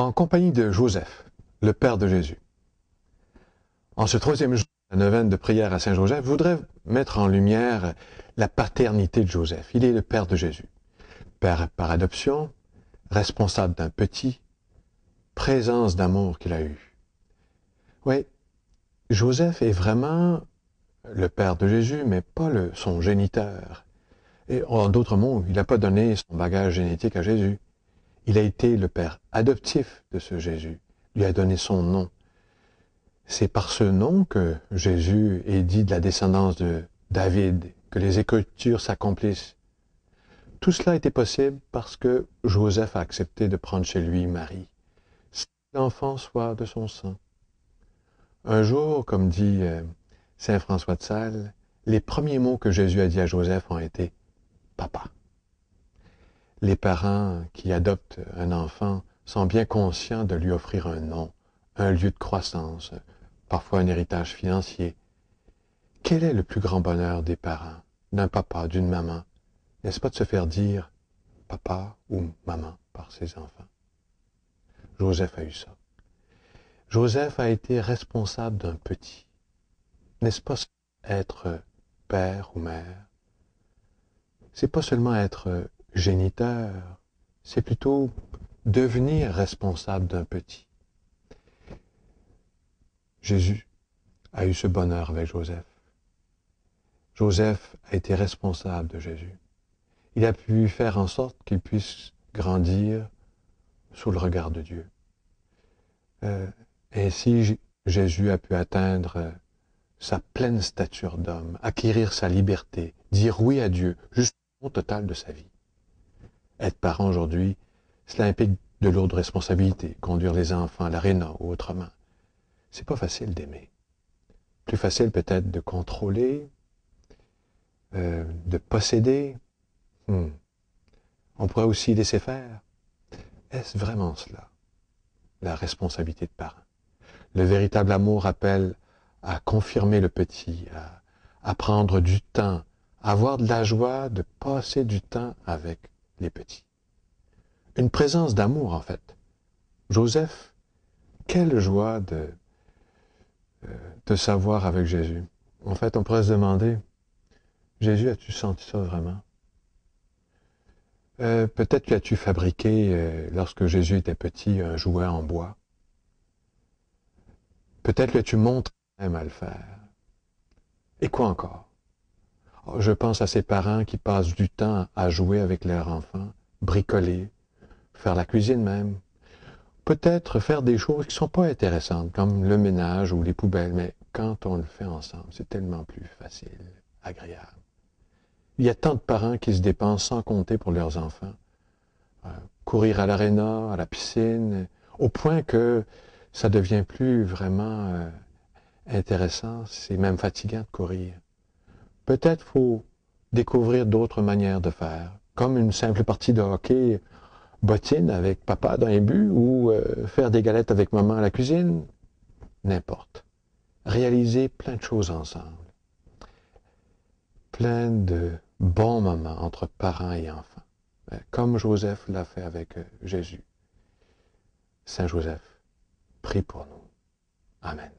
en compagnie de Joseph, le Père de Jésus. En ce troisième jour, la neuvaine de prière à Saint-Joseph, voudrais mettre en lumière la paternité de Joseph. Il est le Père de Jésus. Père par adoption, responsable d'un petit, présence d'amour qu'il a eu. Oui, Joseph est vraiment le Père de Jésus, mais pas son géniteur. Et en d'autres mots, il n'a pas donné son bagage génétique à Jésus. Il a été le père adoptif de ce Jésus, lui a donné son nom. C'est par ce nom que Jésus est dit de la descendance de David, que les Écritures s'accomplissent. Tout cela était possible parce que Joseph a accepté de prendre chez lui Marie, si l'enfant soit de son sang. Un jour, comme dit euh, Saint François de Sales, les premiers mots que Jésus a dit à Joseph ont été Papa les parents qui adoptent un enfant sont bien conscients de lui offrir un nom, un lieu de croissance, parfois un héritage financier. Quel est le plus grand bonheur des parents, d'un papa, d'une maman N'est-ce pas de se faire dire papa ou maman par ses enfants Joseph a eu ça. Joseph a été responsable d'un petit. N'est-ce pas être père ou mère C'est pas seulement être géniteur, c'est plutôt devenir responsable d'un petit. Jésus a eu ce bonheur avec Joseph. Joseph a été responsable de Jésus. Il a pu faire en sorte qu'il puisse grandir sous le regard de Dieu. Euh, ainsi, Jésus a pu atteindre euh, sa pleine stature d'homme, acquérir sa liberté, dire oui à Dieu, juste au total de sa vie. Être parent aujourd'hui, cela implique de lourdes responsabilités, conduire les enfants à l'aréna ou autrement. C'est pas facile d'aimer. Plus facile peut-être de contrôler, euh, de posséder. Hmm. On pourrait aussi laisser faire. Est-ce vraiment cela, la responsabilité de parent Le véritable amour appelle à confirmer le petit, à, à prendre du temps, à avoir de la joie de passer du temps avec les petits. Une présence d'amour, en fait. Joseph, quelle joie de, te euh, savoir avec Jésus. En fait, on pourrait se demander, Jésus, as-tu senti ça vraiment euh, Peut-être que as-tu fabriqué, euh, lorsque Jésus était petit, un jouet en bois. Peut-être que tu montres un à faire. Et quoi encore je pense à ces parents qui passent du temps à jouer avec leurs enfants, bricoler, faire la cuisine même, peut-être faire des choses qui ne sont pas intéressantes, comme le ménage ou les poubelles, mais quand on le fait ensemble, c'est tellement plus facile, agréable. Il y a tant de parents qui se dépensent sans compter pour leurs enfants. Euh, courir à l'aréna, à la piscine, au point que ça devient plus vraiment euh, intéressant, c'est même fatigant de courir. Peut-être faut découvrir d'autres manières de faire, comme une simple partie de hockey bottine avec papa dans les buts ou euh, faire des galettes avec maman à la cuisine, n'importe. Réaliser plein de choses ensemble. Plein de bons moments entre parents et enfants, euh, comme Joseph l'a fait avec euh, Jésus. Saint Joseph, prie pour nous. Amen.